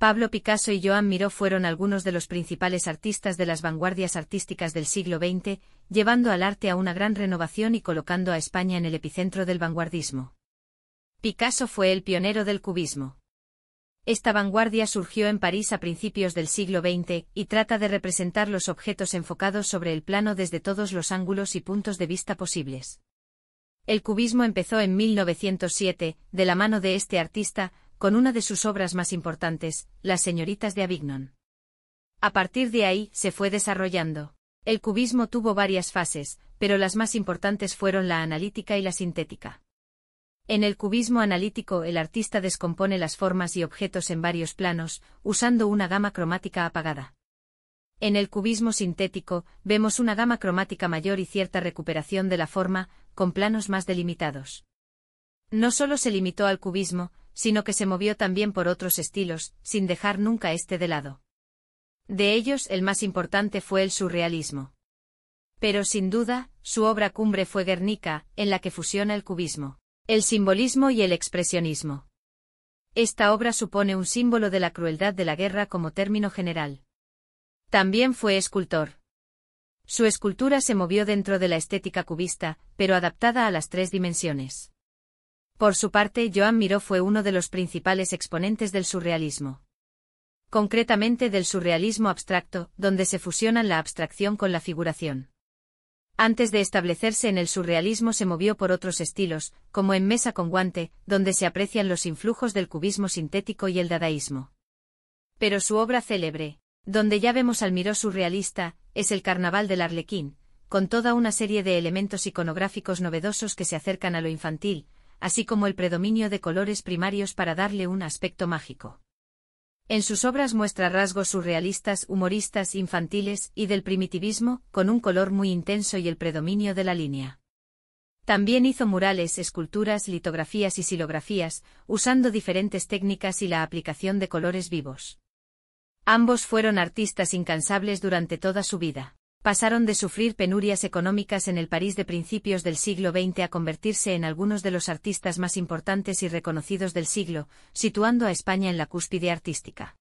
Pablo Picasso y Joan Miró fueron algunos de los principales artistas de las vanguardias artísticas del siglo XX, llevando al arte a una gran renovación y colocando a España en el epicentro del vanguardismo. Picasso fue el pionero del cubismo. Esta vanguardia surgió en París a principios del siglo XX y trata de representar los objetos enfocados sobre el plano desde todos los ángulos y puntos de vista posibles. El cubismo empezó en 1907, de la mano de este artista, con una de sus obras más importantes, Las señoritas de Avignon. A partir de ahí se fue desarrollando. El cubismo tuvo varias fases, pero las más importantes fueron la analítica y la sintética. En el cubismo analítico el artista descompone las formas y objetos en varios planos, usando una gama cromática apagada. En el cubismo sintético, vemos una gama cromática mayor y cierta recuperación de la forma, con planos más delimitados. No solo se limitó al cubismo, sino que se movió también por otros estilos, sin dejar nunca este de lado. De ellos el más importante fue el surrealismo. Pero sin duda, su obra cumbre fue Guernica, en la que fusiona el cubismo, el simbolismo y el expresionismo. Esta obra supone un símbolo de la crueldad de la guerra como término general. También fue escultor. Su escultura se movió dentro de la estética cubista, pero adaptada a las tres dimensiones. Por su parte, Joan Miró fue uno de los principales exponentes del surrealismo. Concretamente del surrealismo abstracto, donde se fusionan la abstracción con la figuración. Antes de establecerse en el surrealismo se movió por otros estilos, como en Mesa con Guante, donde se aprecian los influjos del cubismo sintético y el dadaísmo. Pero su obra célebre, donde ya vemos al Miró surrealista, es el Carnaval del Arlequín, con toda una serie de elementos iconográficos novedosos que se acercan a lo infantil, así como el predominio de colores primarios para darle un aspecto mágico. En sus obras muestra rasgos surrealistas, humoristas, infantiles y del primitivismo, con un color muy intenso y el predominio de la línea. También hizo murales, esculturas, litografías y silografías, usando diferentes técnicas y la aplicación de colores vivos. Ambos fueron artistas incansables durante toda su vida pasaron de sufrir penurias económicas en el París de principios del siglo XX a convertirse en algunos de los artistas más importantes y reconocidos del siglo, situando a España en la cúspide artística.